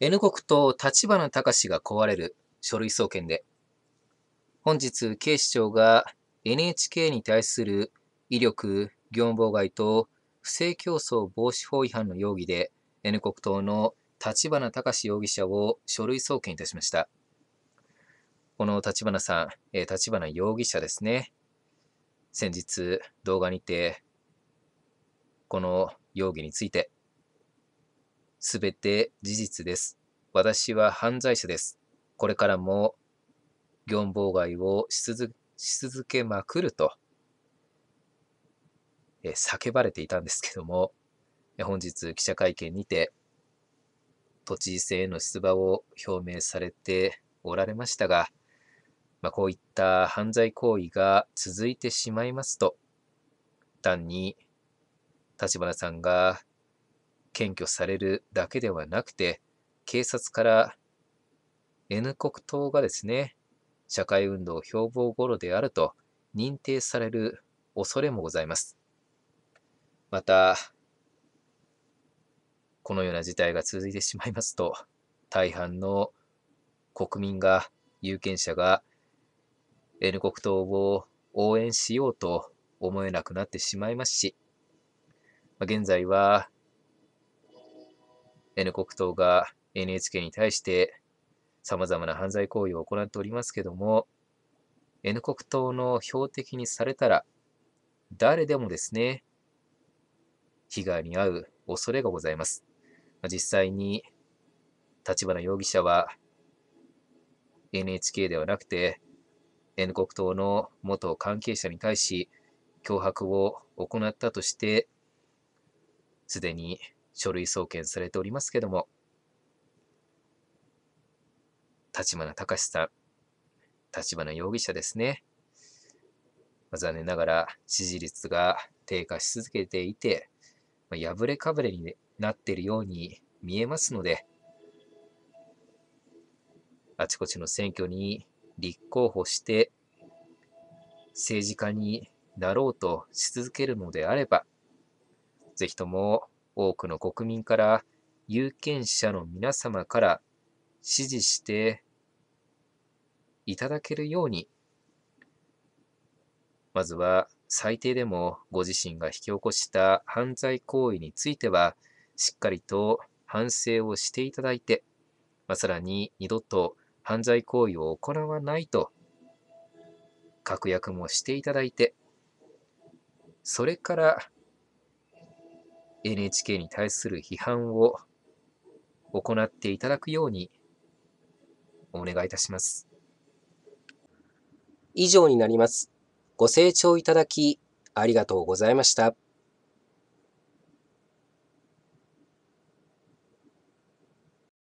N 国と立花隆が壊れる書類送検で、本日、警視庁が NHK に対する威力、業務妨害と不正競争防止法違反の容疑で、N 国党の立花隆容疑者を書類送検いたしました。この立花さん、え立花容疑者ですね。先日、動画にて、この容疑についてすべて事実です。私は犯罪者です。これからも業務妨害をし続けまくると、え叫ばれていたんですけども、本日記者会見にて、都知事選への出馬を表明されておられましたが、まあ、こういった犯罪行為が続いてしまいますと、単に立花さんが検挙されるだけではなくて、警察から N 国党がですね、社会運動標榜頃であると認定される恐れもございます。また、このような事態が続いてしまいますと、大半の国民が、有権者が N 国党を応援しようと思えなくなってしまいますし、現在は N 国党が NHK に対して様々な犯罪行為を行っておりますけども、N 国党の標的にされたら、誰でもですね、被害に遭う恐れがございます。実際に、立花容疑者は NHK ではなくて、N 国党の元関係者に対し、脅迫を行ったとして、すでに書類送検されておりますけども、立花隆さん、立花容疑者ですね。残念ながら支持率が低下し続けていて、破れかぶれになっているように見えますので、あちこちの選挙に立候補して、政治家になろうとし続けるのであれば、ぜひとも多くの国民から、有権者の皆様から支持していただけるように、まずは最低でもご自身が引き起こした犯罪行為については、しっかりと反省をしていただいて、まあ、さらに二度と犯罪行為を行わないと、確約もしていただいて、それから NHK に対する批判を行っていただくようにお願いいたします。以上になります。ご清聴いただきありがとうございました。